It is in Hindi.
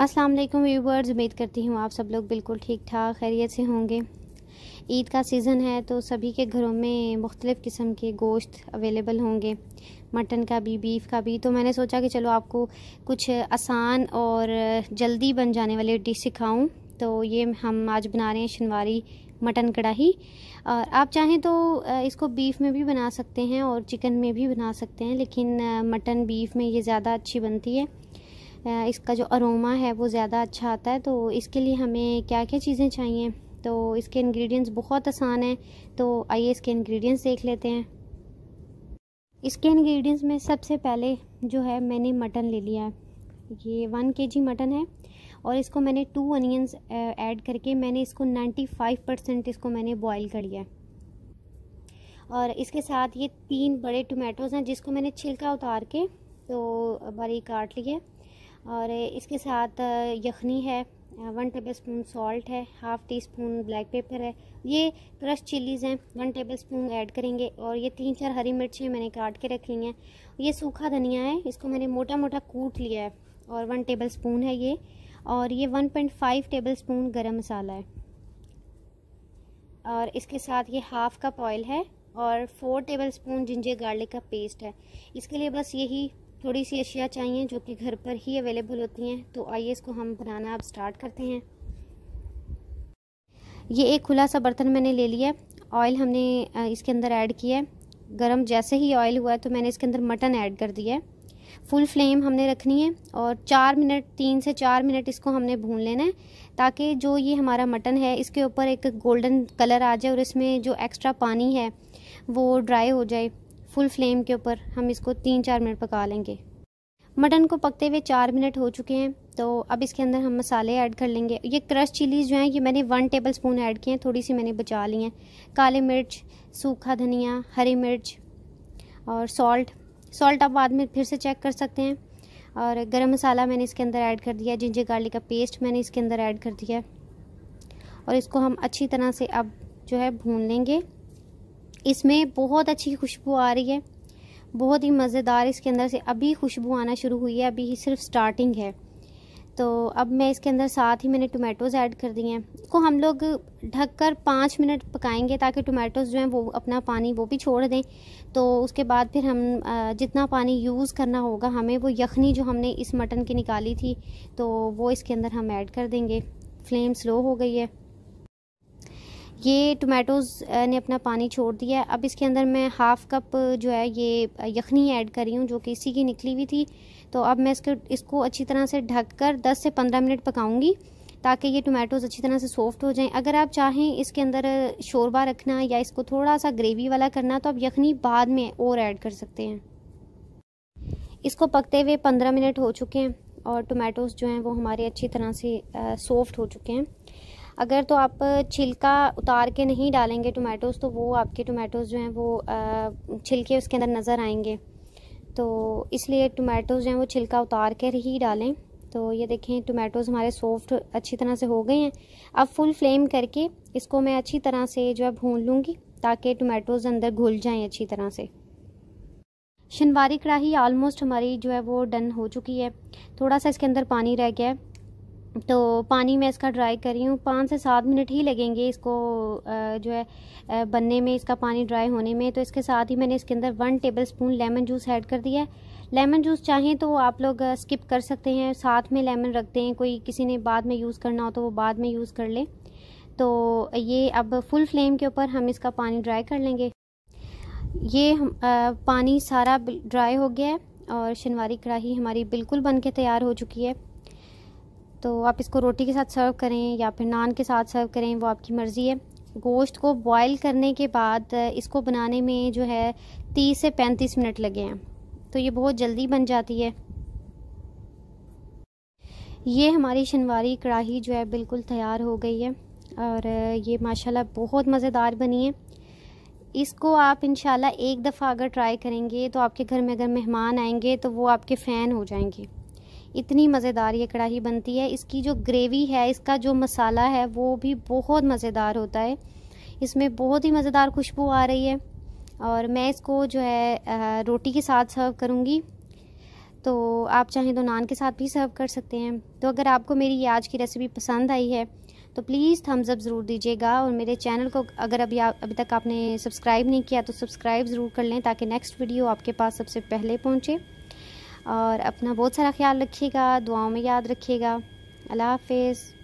अस्सलाम वालेकुम व्यूवर्स उम्मीद करती हूँ आप सब लोग बिल्कुल ठीक ठाक खैरियत से होंगे ईद का सीज़न है तो सभी के घरों में मुख्तलिफ़ किस्म के गोश्त अवेलेबल होंगे मटन का भी बीफ का भी तो मैंने सोचा कि चलो आपको कुछ आसान और जल्दी बन जाने वाले डिश सिखाऊं तो ये हम आज बना रहे हैं शनवारी मटन कढ़ाई और आप चाहें तो इसको बीफ में भी बना सकते हैं और चिकन में भी बना सकते हैं लेकिन मटन बीफ में ये ज़्यादा अच्छी बनती है इसका जो अरोमा है वो ज़्यादा अच्छा आता है तो इसके लिए हमें क्या क्या चीज़ें चाहिए तो इसके इंग्रेडिएंट्स बहुत आसान हैं तो आइए इसके इंग्रेडिएंट्स देख लेते हैं इसके इंग्रेडिएंट्स में सबसे पहले जो है मैंने मटन ले लिया है ये वन के जी मटन है और इसको मैंने टू अनियंस ऐड करके मैंने इसको फाइव परसेंट इसको मैंने बॉईल कर लिया है और इसके साथ ये तीन बड़े टमाटोज़ हैं जिसको मैंने छिलका उतार के तो बारीक काट लिया और इसके साथ यखनी है वन टेबल स्पून सॉल्ट है half teaspoon black pepper है ये क्रश चिलीज़ हैं वन टेबल स्पून ऐड करेंगे और ये तीन चार हरी मिर्चें मैंने काट के रख ली हैं ये सूखा धनिया है इसको मैंने मोटा मोटा कूट लिया है और वन टेबल स्पून है ये और ये one point five tablespoon गर्म मसाला है और इसके साथ ये हाफ़ कप ऑयल है और four tablespoon ginger garlic का पेस्ट है इसके लिए बस यही थोड़ी सी अशिया चाहिए जो कि घर पर ही अवेलेबल होती हैं तो आइए इसको हम बनाना अब स्टार्ट करते हैं ये एक खुला सा बर्तन मैंने ले लिया ऑयल हमने इसके अंदर ऐड किया है गरम जैसे ही ऑयल हुआ है तो मैंने इसके अंदर मटन ऐड कर दिया है फुल फ्लेम हमने रखनी है और चार मिनट तीन से चार मिनट इसको हमने भून लेना है ताकि जो ये हमारा मटन है इसके ऊपर एक गोल्डन कलर आ जाए और इसमें जो एक्स्ट्रा पानी है वो ड्राई हो जाए फुल फ्लेम के ऊपर हम इसको तीन चार मिनट पका लेंगे मटन को पकते हुए चार मिनट हो चुके हैं तो अब इसके अंदर हम मसाले ऐड कर लेंगे ये क्रश चिलीज़ जो हैं ये मैंने वन टेबल स्पून ऐड किए हैं थोड़ी सी मैंने बचा ली हैं काले मिर्च सूखा धनिया हरी मिर्च और सॉल्ट सॉल्ट आप बाद में फिर से चेक कर सकते हैं और गरम मसाला मैंने इसके अंदर ऐड कर दिया जिंजर गार्लिक का पेस्ट मैंने इसके अंदर ऐड कर दिया और इसको हम अच्छी तरह से अब जो है भून लेंगे इसमें बहुत अच्छी खुशबू आ रही है बहुत ही मज़ेदार इसके अंदर से अभी खुशबू आना शुरू हुई है अभी सिर्फ स्टार्टिंग है तो अब मैं इसके अंदर साथ ही मैंने टोमेटोज़ ऐड कर दिए हैं इसको हम लोग ढक कर पाँच मिनट पकाएंगे ताकि टोमेटोज़ जो हैं वो अपना पानी वो भी छोड़ दें तो उसके बाद फिर हम जितना पानी यूज़ करना होगा हमें वो यखनी जो हमने इस मटन की निकाली थी तो वो इसके अंदर हम ऐड कर देंगे फ्लेम स्लो हो गई है ये टोमेटोज़ ने अपना पानी छोड़ दिया है अब इसके अंदर मैं हाफ़ कप जो है ये यखनी ऐड करी हूँ जो कि इसी की निकली हुई थी तो अब मैं इसको इसको अच्छी तरह से ढक कर दस से पंद्रह मिनट पकाऊँगी ताकि ये टमाटोज़ अच्छी तरह से सॉफ्ट हो जाएं अगर आप चाहें इसके अंदर शोरबा रखना या इसको थोड़ा सा ग्रेवी वाला करना तो आप यखनी बाद में और ऐड कर सकते हैं इसको पकते हुए पंद्रह मिनट हो चुके हैं और टोमेटोज़ जो हैं वो हमारे अच्छी तरह से सॉफ्ट हो चुके हैं अगर तो आप छिलका उतार के नहीं डालेंगे टोमेटोज़ तो वो आपके टोमेटोज़ जो हैं वो छिलके उसके अंदर नज़र आएंगे तो इसलिए टोमेटोज़ जो हैं वो छिलका उतार कर ही डालें तो ये देखें टोमेटोज़ हमारे सॉफ्ट अच्छी तरह से हो गए हैं अब फुल फ्लेम करके इसको मैं अच्छी तरह से जो है भून लूँगी ताकि टोमेटोज़ अंदर घुल जाएँ अच्छी तरह से शनवारी कढ़ाई आलमोस्ट हमारी जो है वो डन हो चुकी है थोड़ा सा इसके अंदर पानी रह गया है तो पानी में इसका ड्राई कर रही हूँ पाँच से सात मिनट ही लगेंगे इसको जो है बनने में इसका पानी ड्राई होने में तो इसके साथ ही मैंने इसके अंदर one tablespoon lemon juice add कर दिया है लेमन जूस चाहें तो आप लोग स्किप कर सकते हैं साथ में लेमन रखते हैं कोई किसी ने बाद में यूज़ करना हो तो वो बाद में यूज़ कर लें तो ये अब फुल फ्लेम के ऊपर हम इसका पानी ड्राई कर लेंगे ये पानी सारा ड्राई हो गया है और शनवारी कढ़ाई हमारी बिल्कुल बन के तैयार हो चुकी है तो आप इसको रोटी के साथ सर्व करें या फिर नान के साथ सर्व करें वो आपकी मर्ज़ी है गोश्त को बॉयल करने के बाद इसको बनाने में जो है तीस से पैंतीस मिनट लगे हैं तो ये बहुत जल्दी बन जाती है ये हमारी शनवारी कढ़ाही जो है बिल्कुल तैयार हो गई है और ये माशाल्लाह बहुत मज़ेदार बनी है इसको आप इन एक दफ़ा अगर ट्राई करेंगे तो आपके घर में अगर मेहमान आएंगे तो वो आपके फ़ैन हो जाएंगे इतनी मज़ेदार ये कढ़ाई बनती है इसकी जो ग्रेवी है इसका जो मसाला है वो भी बहुत मज़ेदार होता है इसमें बहुत ही मज़ेदार खुशबू आ रही है और मैं इसको जो है रोटी के साथ सर्व करूँगी तो आप चाहें तो नान के साथ भी सर्व कर सकते हैं तो अगर आपको मेरी ये आज की रेसिपी पसंद आई है तो प्लीज़ थम्सअप ज़रूर दीजिएगा और मेरे चैनल को अगर अभी अभी तक आपने सब्सक्राइब नहीं किया तो सब्सक्राइब ज़रूर कर लें ताकि नेक्स्ट वीडियो आपके पास सबसे पहले पहुँचे और अपना बहुत सारा ख्याल रखिएगा दुआओं में याद रखिएगा अल्लाह हाफिज़